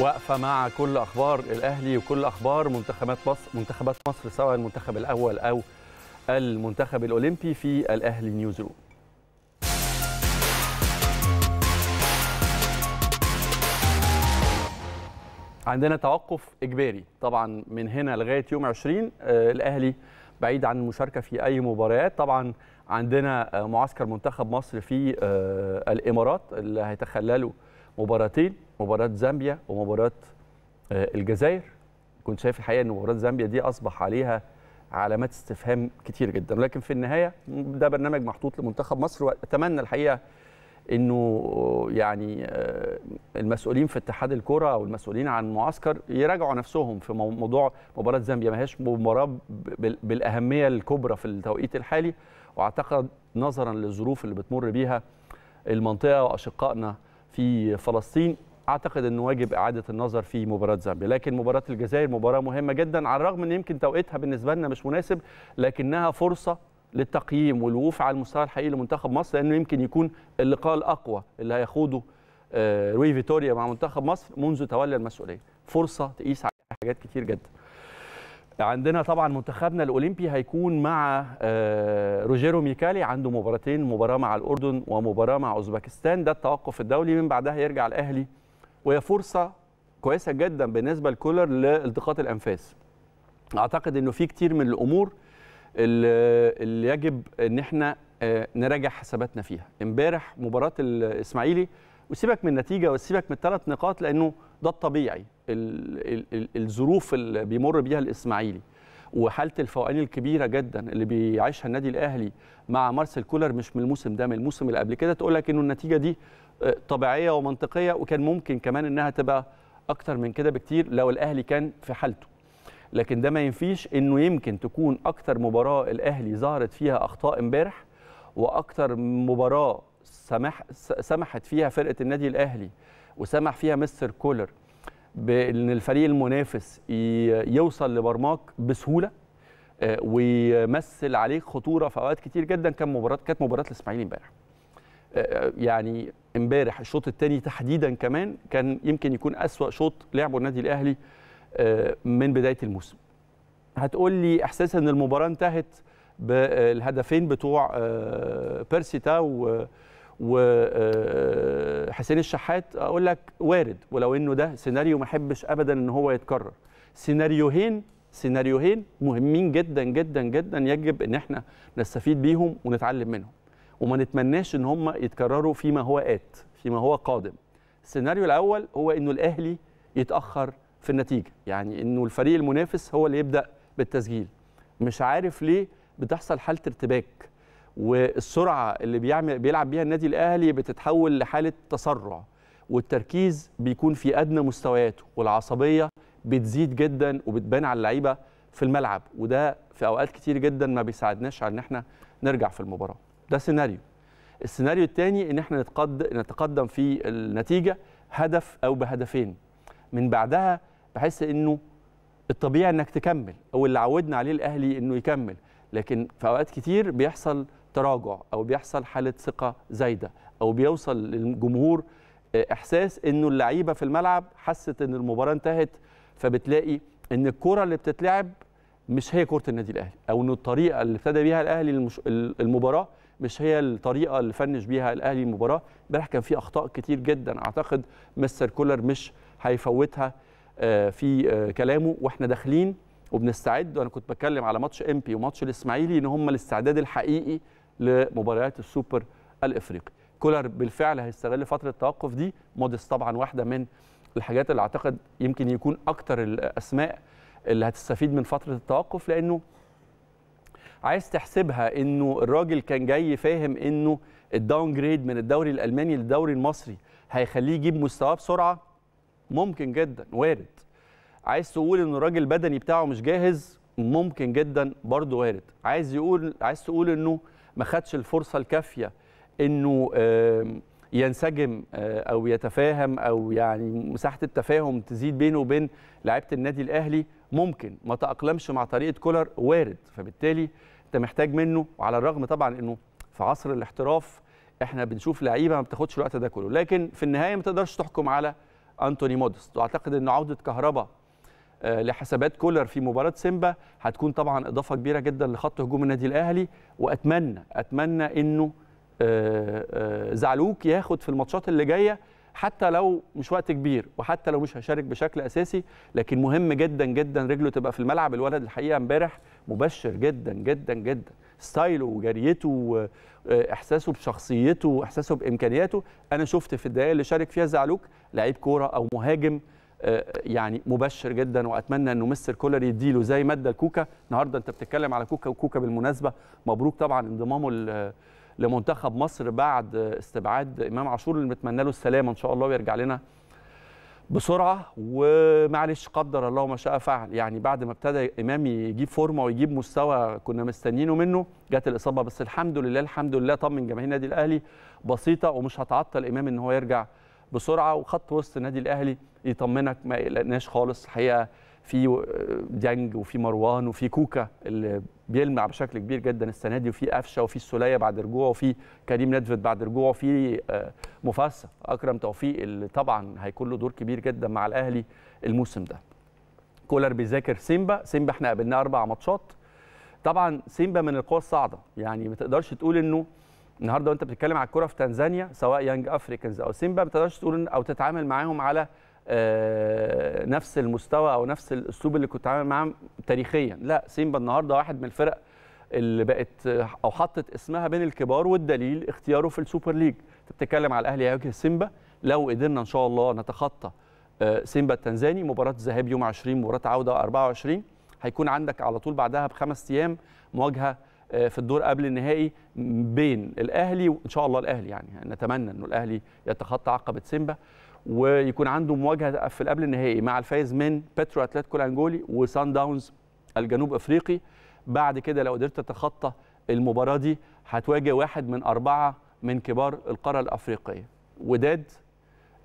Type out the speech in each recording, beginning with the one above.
واقفة مع كل أخبار الأهلي وكل أخبار منتخبات مصر منتخبات مصر سواء المنتخب الأول أو المنتخب الأولمبي في الأهلي نيوز روم. عندنا توقف إجباري طبعا من هنا لغاية يوم 20 آه، الأهلي بعيد عن المشاركة في أي مباريات طبعا عندنا آه، معسكر منتخب مصر في آه، الإمارات اللي هيتخلله مباراتين مباراه زامبيا ومباراه آه، الجزائر كنت شايف الحقيقه ان مباراه زامبيا دي اصبح عليها علامات استفهام كتير جدا ولكن في النهايه ده برنامج محطوط لمنتخب مصر واتمنى الحقيقه انه يعني آه، المسؤولين في اتحاد الكره او المسؤولين عن المعسكر يراجعوا نفسهم في موضوع مباراه زامبيا ما هياش مباراه بالاهميه الكبرى في التوقيت الحالي واعتقد نظرا للظروف اللي بتمر بيها المنطقه واشقائنا في فلسطين اعتقد انه واجب اعاده النظر في مباراه زامبيا لكن مباراه الجزائر مباراه مهمه جدا على الرغم ان يمكن توقيتها بالنسبه لنا مش مناسب لكنها فرصه للتقييم والوقوف على المستوى الحقيقي لمنتخب مصر لانه يمكن يكون اللقاء الاقوى اللي هيخوضه آه، روي فيتوريا مع منتخب مصر منذ تولى المسؤوليه فرصه تقيس على حاجات كتير جدا عندنا طبعا منتخبنا الاولمبي هيكون مع آه، روجيرو ميكالي عنده مباراتين مباراه مع الاردن ومباراه مع اوزبكستان ده التوقف الدولي من بعدها يرجع الاهلي وهي فرصه كويسه جدا بالنسبه لكولر لالتقاط الانفاس اعتقد انه في كتير من الامور اللي يجب ان احنا آه، نراجع حساباتنا فيها امبارح مباراه الاسماعيلي وسيبك من النتيجه وسيبك من الثلاث نقاط لانه ده الطبيعي الظروف اللي بيمر بيها الاسماعيلي وحاله الفوقان الكبيره جدا اللي بيعيشها النادي الاهلي مع مارسيل كولر مش من الموسم ده من الموسم اللي قبل كده تقول لك انه النتيجه دي آه، طبيعيه ومنطقيه وكان ممكن كمان انها تبقى اكتر من كده بكتير لو الاهلي كان في حالته لكن ده ما ينفيش انه يمكن تكون اكتر مباراه الاهلي ظهرت فيها اخطاء امبارح واكتر مباراه سمح سمحت فيها فرقه النادي الاهلي وسمح فيها مستر كولر بان الفريق المنافس يوصل لبرماك بسهوله آه، ويمثل عليك خطوره في اوقات كتير جدا كان مباراه كانت مباراه الاسماعيلي امبارح آه، آه، يعني امبارح الشوط الثاني تحديدا كمان كان يمكن يكون اسوا شوط لعبه النادي الاهلي من بدايه الموسم هتقول لي احساس ان المباراه انتهت بالهدفين بتوع بيرسيتا وحسين آه، الشحات اقول لك وارد ولو انه ده سيناريو ما احبش ابدا ان هو يتكرر سيناريوهين سيناريوهين مهمين جدا جدا جدا يجب ان احنا نستفيد بيهم ونتعلم منهم وما نتمناش ان هم يتكرروا فيما هو ات فيما هو قادم السيناريو الاول هو انه الاهلي يتاخر في النتيجه يعني انه الفريق المنافس هو اللي يبدا بالتسجيل مش عارف ليه بتحصل حاله ارتباك والسرعه اللي بيعمل بيلعب بيها النادي الاهلي بتتحول لحاله تسرع والتركيز بيكون في ادنى مستوياته والعصبيه بتزيد جدا وبتبان على اللعيبه في الملعب وده في اوقات كتير جدا ما بيساعدناش على ان احنا نرجع في المباراه ده سيناريو السيناريو الثاني ان احنا نتقدم في النتيجه هدف او بهدفين من بعدها بحس انه الطبيعي انك تكمل او اللي عودنا عليه الاهلي انه يكمل لكن في اوقات كتير بيحصل تراجع او بيحصل حاله ثقه زايده او بيوصل للجمهور آه، احساس انه اللعيبه في الملعب حست ان المباراه انتهت فبتلاقي ان الكره اللي بتتلعب مش هي كره النادي الاهلي او ان الطريقه اللي ابتدى بيها الاهلي المباراه مش هي الطريقه اللي فنش بيها الاهلي المباراه امبارح كان في اخطاء كتير جدا اعتقد مستر كولر مش هيفوتها آه، في آه، كلامه واحنا داخلين وبنستعد وانا كنت بتكلم على ماتش امبي وماتش الاسماعيلي ان هم الاستعداد الحقيقي لمباريات السوبر الافريقي كولر بالفعل هيستغل فتره التوقف دي موديس طبعا واحده من الحاجات اللي اعتقد يمكن يكون اكتر الاسماء اللي هتستفيد من فتره التوقف لانه عايز تحسبها انه الراجل كان جاي فاهم انه الداون جريد من الدوري الالماني للدوري المصري هيخليه يجيب مستواه بسرعه ممكن جدا وارد عايز تقول ان الراجل البدني بتاعه مش جاهز ممكن جدا برضه وارد عايز يقول عايز تقول انه ما خدش الفرصه الكافيه انه ينسجم آه، او يتفاهم او يعني مساحه التفاهم تزيد بينه وبين لعيبه النادي الاهلي ممكن ما تاقلمش مع طريقه كولر وارد فبالتالي انت محتاج منه وعلى الرغم طبعا انه في عصر الاحتراف احنا بنشوف لعيبه ما بتاخدش الوقت ده كله لكن في النهايه ما تقدرش تحكم على انتوني مودست واعتقد ان عوده كهربا آه، لحسابات كولر في مباراه سيمبا هتكون طبعا اضافه كبيره جدا لخط هجوم النادي الاهلي واتمنى اتمنى انه آه، آه، زعلوك ياخد في الماتشات اللي جايه حتى لو مش وقت كبير وحتى لو مش هشارك بشكل اساسي لكن مهم جدا جدا رجله تبقى في الملعب الولد الحقيقه امبارح مبشر جدا جدا جدا ستايله وجريته احساسه بشخصيته واحساسه بامكانياته انا شفت في الدقائق اللي شارك فيها زعلوك لعيب كوره او مهاجم آه، يعني مبشر جدا واتمنى انه مستر كولر يديله زي ماده الكوكا النهارده انت بتتكلم على كوكا وكوكا بالمناسبه مبروك طبعا انضمامه لمنتخب مصر بعد استبعاد امام عاشور اللي بنتمنى له السلامه ان شاء الله ويرجع لنا بسرعه ومعلش قدر الله ما شاء فعل يعني بعد ما ابتدى امام يجيب فورمه ويجيب مستوى كنا مستنيينه منه جت الاصابه بس الحمد لله الحمد لله طمن جماهير النادي الاهلي بسيطه ومش هتعطل امام ان هو يرجع بسرعه وخط وسط النادي الاهلي يطمنك ما يقلقناش خالص الحقيقه في ديانج وفي مروان وفي كوكا اللي بيلمع بشكل كبير جدا السنه دي وفي قفشه وفي السوليه بعد رجوعه وفي كريم ندفت بعد رجوعه وفي آه، مفاسة اكرم توفيق اللي طبعا هيكون له دور كبير جدا مع الاهلي الموسم ده. كولر بيذاكر سيمبا، سيمبا احنا قابلناه اربع ماتشات. طبعا سيمبا من القوى الصاعده يعني ما تقدرش تقول انه النهارده وانت بتتكلم على الكوره في تنزانيا سواء يانج افريكانز او سيمبا ما تقدرش تقول او تتعامل معاهم على آه، نفس المستوى او نفس الاسلوب اللي كنت عامل معاه تاريخيا لا سيمبا النهارده واحد من الفرق اللي بقت آه، او حطت اسمها بين الكبار والدليل اختياره في السوبر ليج انت بتتكلم على الاهلي هيواجه سيمبا لو قدرنا ان شاء الله نتخطى سيمبا آه، التنزاني مباراه ذهاب يوم 20 مباراه عوده 24 هيكون عندك على طول بعدها بخمس ايام مواجهه آه، في الدور قبل النهائي بين الاهلي وان شاء الله الاهلي يعني،, يعني نتمنى انه الاهلي يتخطى عقبه سيمبا ويكون عنده مواجهه في القبل النهائي مع الفايز من بترو اتلتيكو الانجولي وسان داونز الجنوب افريقي بعد كده لو قدرت تتخطى المباراه دي هتواجه واحد من اربعه من كبار القاره الافريقيه وداد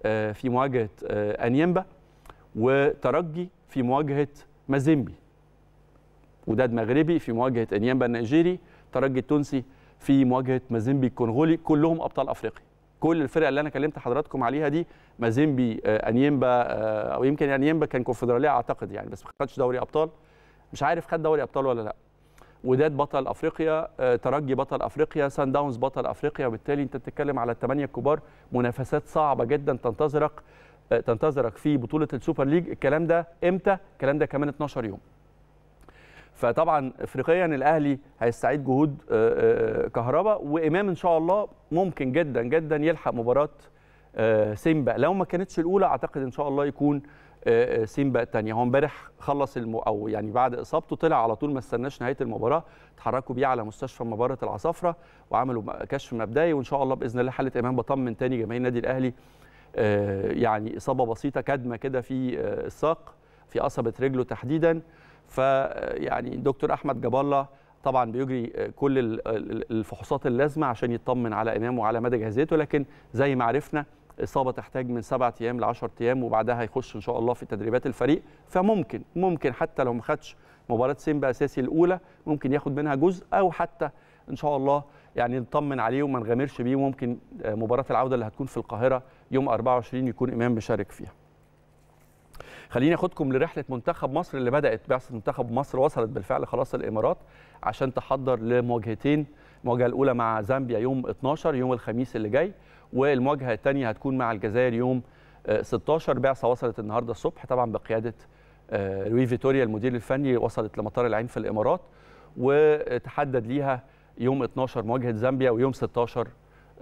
آه، في مواجهه آه، انيمبا وترجي في مواجهه مازيمبي وداد مغربي في مواجهه انيامبا النيجيري ترجي التونسي في مواجهه مازيمبي الكونغولي كلهم ابطال افريقيا كل الفرق اللي انا كلمت حضراتكم عليها دي مازيمبي آه، انيمبا آه، او يمكن انيمبا كان كونفدراليه اعتقد يعني بس ما خدش دوري ابطال مش عارف خد دوري ابطال ولا لا وداد بطل افريقيا آه، ترجي بطل افريقيا سان داونز بطل افريقيا وبالتالي انت بتتكلم على الثمانيه الكبار منافسات صعبه جدا تنتظرك تنتظرك في بطوله السوبر ليج الكلام ده امتى الكلام ده كمان 12 يوم فطبعا افريقيا الاهلي هيستعيد جهود آه، آه، كهربا وامام ان شاء الله ممكن جدا جدا يلحق مباراه آه، سيمبا لو ما كانتش الاولى اعتقد ان شاء الله يكون سيمبا الثانيه هو امبارح خلص المو... او يعني بعد اصابته طلع على طول ما استناش نهايه المباراه اتحركوا بيه على مستشفى مباراه العصافره وعملوا كشف مبدئي وان شاء الله باذن الله حاله امام بطمن ثاني جماهير النادي الاهلي يعني اصابه بسيطه كدمه كده في الساق في قصبه رجله تحديدا فيعني دكتور احمد جاب الله طبعا بيجري آه، كل الفحوصات اللازمه عشان يطمن على امامه وعلى مدى جاهزيته لكن زي ما عرفنا اصابه تحتاج من سبعة ايام ل 10 ايام وبعدها هيخش ان شاء الله في تدريبات الفريق فممكن ممكن حتى لو ما خدش مباراه سيمبا اساسي الاولى ممكن ياخد منها جزء او حتى ان شاء الله يعني نطمن عليه وما نغامرش بيه وممكن آه، مباراه العوده اللي هتكون في القاهره يوم 24 يكون امام مشارك فيها خليني اخدكم لرحله منتخب مصر اللي بدات بعثه منتخب مصر وصلت بالفعل خلاص الامارات عشان تحضر لمواجهتين المواجهه الاولى مع زامبيا يوم 12 يوم الخميس اللي جاي والمواجهه الثانيه هتكون مع الجزائر يوم 16 آه، بعثه وصلت النهارده الصبح طبعا بقياده آه، لوي فيتوريا المدير الفني وصلت لمطار العين في الامارات وتحدد ليها يوم 12 مواجهه زامبيا ويوم 16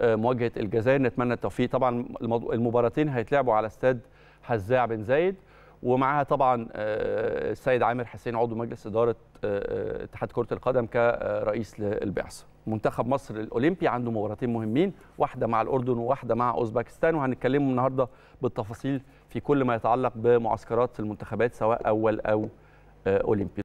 آه، مواجهه الجزائر نتمنى التوفيق طبعا المباراتين هيتلعبوا على استاد حزاع بن زايد ومعها طبعا آه، السيد عامر حسين عضو مجلس اداره آه، آه، اتحاد كره القدم كرئيس للبعثه منتخب مصر الاولمبي عنده مباراتين مهمين واحده مع الاردن وواحده مع اوزباكستان وهنتكلم النهارده بالتفاصيل في كل ما يتعلق بمعسكرات المنتخبات سواء اول او اولمبي